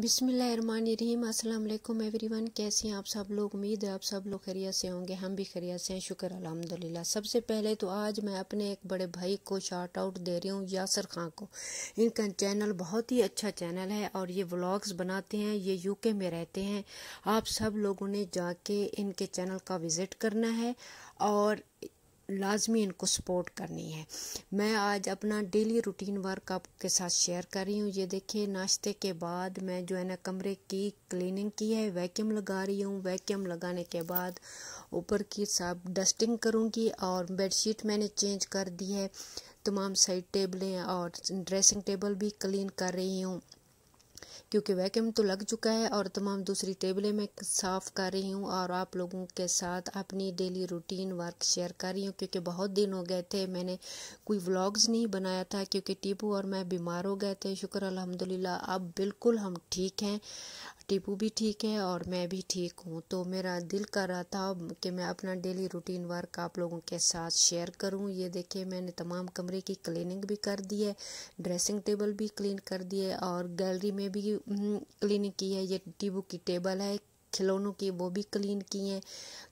बिसमीम् अल्लाम every one कैसे हैं आप सब लोग उम्मीद है आप सब लोग खरिया से होंगे हम भी खरिया से हैं शुक्र अलहमदिल्ला सबसे पहले तो आज मैं अपने एक बड़े भाई को शार्ट आउट दे रही हूँ यासर खां को इनका चैनल बहुत ही अच्छा चैनल है और ये व्लॉग्स बनाते हैं ये यूके में रहते हैं आप सब लोगों ने जाके इनके चैनल का विज़िट करना है और लाजमी इनको सपोर्ट करनी है मैं आज अपना डेली रूटीन वर्क आपके साथ शेयर कर रही हूँ ये देखिए नाश्ते के बाद मैं जो है ना कमरे की क्लीनिंग की है वैक्यूम लगा रही हूँ वैक्यूम लगाने के बाद ऊपर की साफ डस्टिंग करूँगी और बेडशीट मैंने चेंज कर दी है तमाम साइड टेबलें और ड्रेसिंग टेबल भी क्लीन कर रही हूँ क्योंकि वैक्यूम तो लग चुका है और तमाम दूसरी टेबलें मैं साफ़ कर रही हूँ और आप लोगों के साथ अपनी डेली रूटीन वर्क शेयर कर रही हूँ क्योंकि बहुत दिन हो गए थे मैंने कोई व्लॉग्स नहीं बनाया था क्योंकि टीपू और मैं बीमार हो गए थे शुक्र अलहमदिल्ला अब बिल्कुल हम ठीक हैं टीपू भी ठीक है और मैं भी ठीक हूँ तो मेरा दिल कर रहा था कि मैं अपना डेली रूटीन वर्क आप लोगों के साथ शेयर करूँ ये देखिए मैंने तमाम कमरे की क्लीनिंग भी कर दी है ड्रेसिंग टेबल भी क्लीन कर दी है और गैलरी में भी हम्म, क्लीनिंग की है ये टीबू की टेबल है खिलौनों की वो भी क्लीन की हैं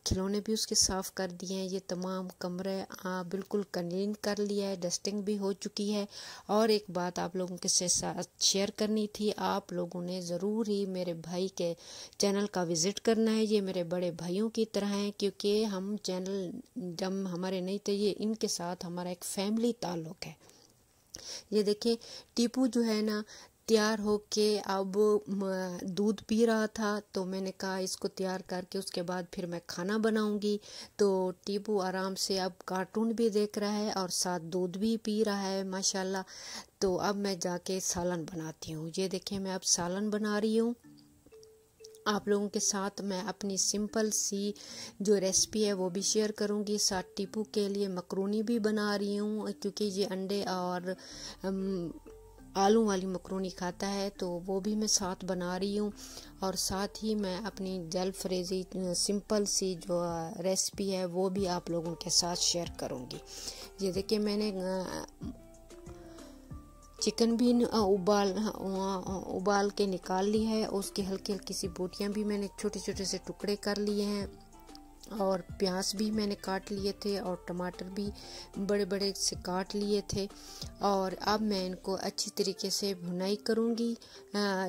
खिलौने भी उसके साफ़ कर दिए हैं ये तमाम कमरे आ, बिल्कुल क्लीन कर लिया है डस्टिंग भी हो चुकी है और एक बात आप लोगों के साथ शेयर करनी थी आप लोगों ने ज़रूर ही मेरे भाई के चैनल का विज़िट करना है ये मेरे बड़े भाइयों की तरह हैं क्योंकि हम चैनल जब हमारे नहीं थे ये इनके साथ हमारा एक फैमिली ताल्लुक़ है ये देखिए टीपू जो है ना तैयार होके अब दूध पी रहा था तो मैंने कहा इसको तैयार करके उसके बाद फिर मैं खाना बनाऊंगी तो टीपू आराम से अब कार्टून भी देख रहा है और साथ दूध भी पी रहा है माशाल्लाह तो अब मैं जाके सालन बनाती हूँ ये देखें मैं अब सालन बना रही हूँ आप लोगों के साथ मैं अपनी सिंपल सी जो रेसिपी है वो भी शेयर करूंगी साथ टीपू के लिए मकरूनी भी बना रही हूँ क्योंकि ये अंडे और आलू वाली मकरूनी खाता है तो वो भी मैं साथ बना रही हूँ और साथ ही मैं अपनी जल फ्रेजी सिंपल सी जो रेसिपी है वो भी आप लोगों के साथ शेयर करूँगी ये देखिए मैंने चिकन भी उबाल उबाल के निकाल ली है उसकी हल्की हल्की सी बोटियाँ भी मैंने छोटे छोटे से टुकड़े कर लिए हैं और प्याज भी मैंने काट लिए थे और टमाटर भी बड़े बड़े से काट लिए थे और अब मैं इनको अच्छी तरीके से भुनाई करूँगी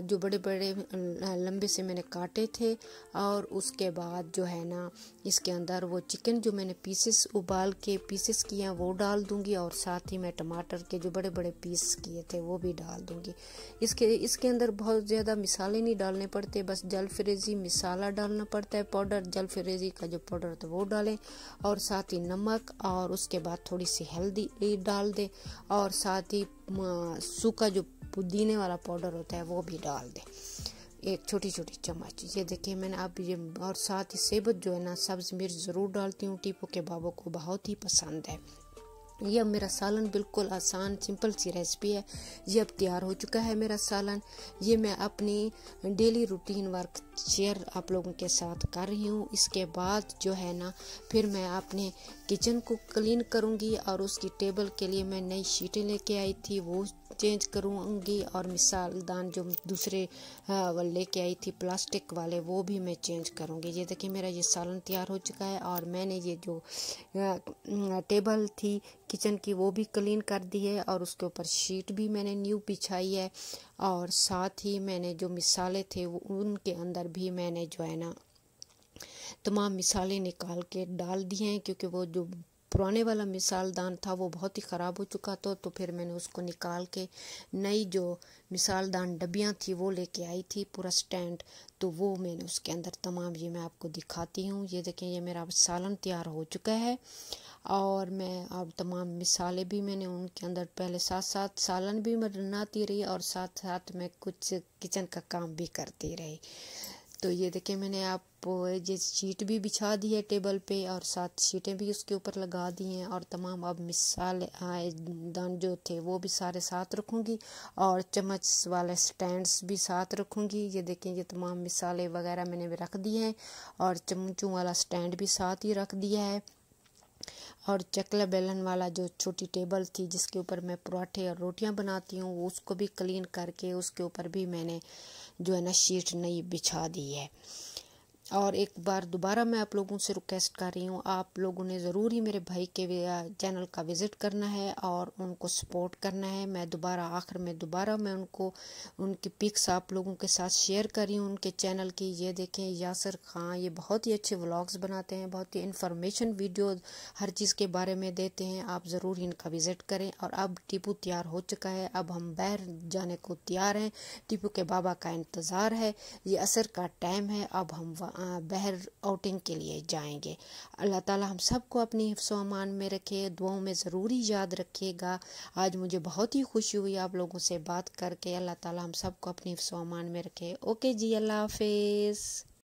जो बड़े बड़े लंबे से मैंने काटे थे और उसके बाद जो है ना इसके अंदर वो चिकन जो मैंने पीसेस उबाल के पीसेस किए हैं वो डाल दूँगी और साथ ही मैं टमाटर के जो बड़े बड़े पीस किए थे वो भी डाल दूँगी इसके इसके अंदर बहुत ज़्यादा मिसाले नहीं डालने पड़ते बस जल फ्रेजी मिसाला डालना पड़ता है पाउडर जल फ्रेजी का जो पाउडर तो वो डालें और साथ ही नमक और उसके बाद थोड़ी सी हल्दी डाल दें और साथ ही सूखा जो पुदीने वाला पाउडर होता है वो भी डाल दें एक छोटी छोटी चम्मच ये देखिए मैंने आप ये और साथ ही सेबत जो है ना सब्ज़ मिर्च ज़रूर डालती हूँ टीपू के बाबों को बहुत ही पसंद है ये अब मेरा सालन बिल्कुल आसान सिंपल सी रेसिपी है ये अब तैयार हो चुका है मेरा सालन ये मैं अपनी डेली रूटीन वर्क शेयर आप लोगों के साथ कर रही हूँ इसके बाद जो है ना फिर मैं अपने किचन को क्लीन करूँगी और उसकी टेबल के लिए मैं नई शीटें लेके आई थी वो चेंज करूँगी और मिसालदान जो दूसरे हाँ, लेके आई थी प्लास्टिक वाले वो भी मैं चेंज करूँगी ये देखिए मेरा ये सालन तैयार हो चुका है और मैंने ये जो टेबल हाँ, थी किचन की वो भी क्लीन कर दी है और उसके ऊपर शीट भी मैंने न्यू बिछाई है और साथ ही मैंने जो मिसालें थे वो उनके अंदर भी मैंने जो है ना तमाम मिसालें निकाल के डाल दी हैं क्योंकि वो जो पुराने वाला मिसाल दान था वो बहुत ही ख़राब हो चुका था तो फिर मैंने उसको निकाल के नई जो मिसाल दान डब्बियाँ थी वो लेके आई थी पूरा स्टैंड तो वो मैंने उसके अंदर तमाम ये मैं आपको दिखाती हूँ ये देखें ये मेरा सालन तैयार हो चुका है और मैं अब तमाम मिसालें भी मैंने उनके अंदर पहले साथ साथ सालन भी बनाती रही और साथ साथ मैं कुछ किचन का काम भी करती रही तो ये देखिए मैंने आप ये शीट भी बिछा दी है टेबल पे और साथ शीटें भी उसके ऊपर लगा दी हैं और तमाम अब मिसाल आए दान जो थे वो भी सारे साथ रखूँगी और चम्मच वाले स्टैंड्स भी साथ रखूँगी ये देखें ये तमाम मिसाले वगैरह मैंने रख दिए हैं और चमचों वाला स्टैंड भी साथ ही रख दिया है और चकला बेलन वाला जो छोटी टेबल थी जिसके ऊपर मैं पराठे और रोटियां बनाती हूँ उसको भी क्लीन करके उसके ऊपर भी मैंने जो है ना शीट नई बिछा दी है और एक बार दोबारा मैं आप लोगों से रिक्वेस्ट कर रही हूँ आप लोगों ने ज़रूर ही मेरे भाई के चैनल का विज़िट करना है और उनको सपोर्ट करना है मैं दोबारा आखिर में दोबारा मैं उनको उनकी पिक्स आप लोगों के साथ शेयर कर रही हूँ उनके चैनल की ये देखें यासर खां ये बहुत ही अच्छे व्लॉग्स बनाते हैं बहुत ही इंफॉर्मेशन वीडियो हर चीज़ के बारे में देते हैं आप ज़रूर इनका विज़िट करें और अब टीपू तैयार हो चुका है अब हम बाहर जाने को तैयार हैं टीपू के बाबा का इंतज़ार है ये असर का टाइम है अब हम वहाँ बहर आउटिंग के लिए जाएंगे अल्लाह ताला हम सबको अपनी हिफ्सो अमान में रखे दुआओं में ज़रूरी याद रखिएगा आज मुझे बहुत ही खुशी हुई आप लोगों से बात करके अल्लाह ताला हम सबको अपनी हिफ्सो अमान में रखे ओके जी अल्लाह हाफिज़